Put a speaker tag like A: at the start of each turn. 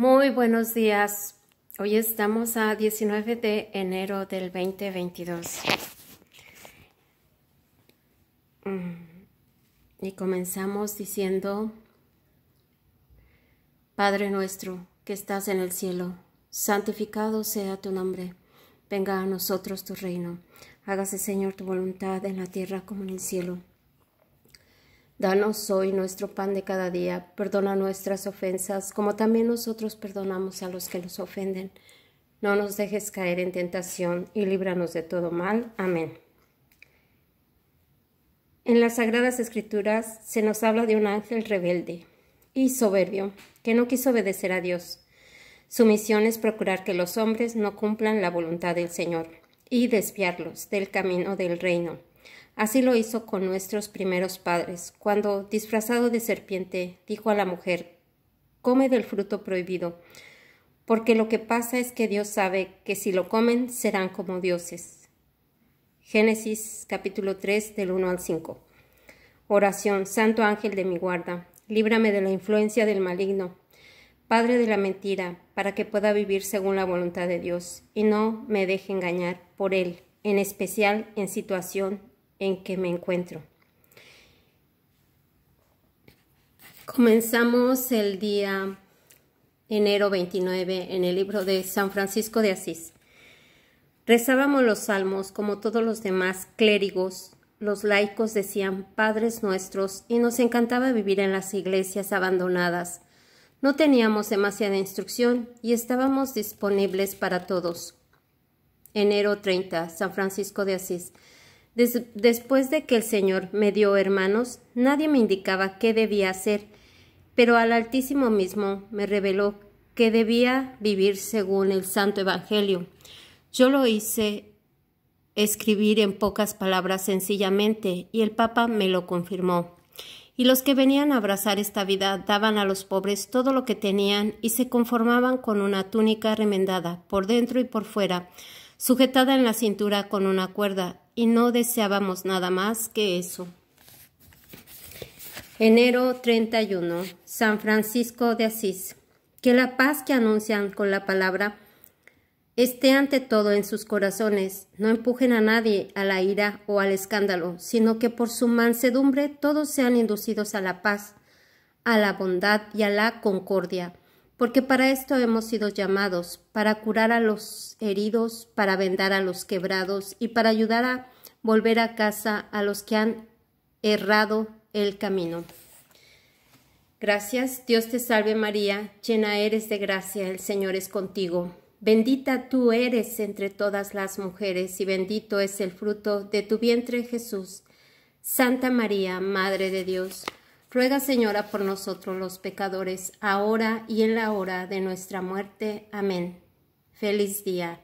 A: Muy buenos días. Hoy estamos a 19 de enero del 2022. Mm. Y comenzamos diciendo, Padre nuestro que estás en el cielo, santificado sea tu nombre, venga a nosotros tu reino, hágase Señor tu voluntad en la tierra como en el cielo. Danos hoy nuestro pan de cada día, perdona nuestras ofensas, como también nosotros perdonamos a los que nos ofenden. No nos dejes caer en tentación y líbranos de todo mal. Amén. En las Sagradas Escrituras se nos habla de un ángel rebelde y soberbio, que no quiso obedecer a Dios. Su misión es procurar que los hombres no cumplan la voluntad del Señor y desviarlos del camino del reino. Así lo hizo con nuestros primeros padres, cuando, disfrazado de serpiente, dijo a la mujer, come del fruto prohibido, porque lo que pasa es que Dios sabe que si lo comen serán como dioses. Génesis capítulo 3 del 1 al 5. Oración, Santo Ángel de mi guarda, líbrame de la influencia del maligno, Padre de la mentira, para que pueda vivir según la voluntad de Dios y no me deje engañar por él, en especial en situación en que me encuentro. Comenzamos el día enero 29 en el libro de San Francisco de Asís. Rezábamos los salmos como todos los demás clérigos. Los laicos decían Padres nuestros y nos encantaba vivir en las iglesias abandonadas. No teníamos demasiada instrucción y estábamos disponibles para todos. Enero 30, San Francisco de Asís después de que el Señor me dio hermanos, nadie me indicaba qué debía hacer, pero al Altísimo mismo me reveló que debía vivir según el Santo Evangelio. Yo lo hice escribir en pocas palabras sencillamente, y el Papa me lo confirmó. Y los que venían a abrazar esta vida daban a los pobres todo lo que tenían y se conformaban con una túnica remendada por dentro y por fuera, sujetada en la cintura con una cuerda, y no deseábamos nada más que eso. Enero 31. San Francisco de Asís. Que la paz que anuncian con la palabra esté ante todo en sus corazones. No empujen a nadie a la ira o al escándalo, sino que por su mansedumbre todos sean inducidos a la paz, a la bondad y a la concordia porque para esto hemos sido llamados, para curar a los heridos, para vendar a los quebrados y para ayudar a volver a casa a los que han errado el camino. Gracias, Dios te salve María, llena eres de gracia, el Señor es contigo. Bendita tú eres entre todas las mujeres, y bendito es el fruto de tu vientre Jesús. Santa María, Madre de Dios, Ruega, Señora, por nosotros los pecadores, ahora y en la hora de nuestra muerte. Amén. Feliz día.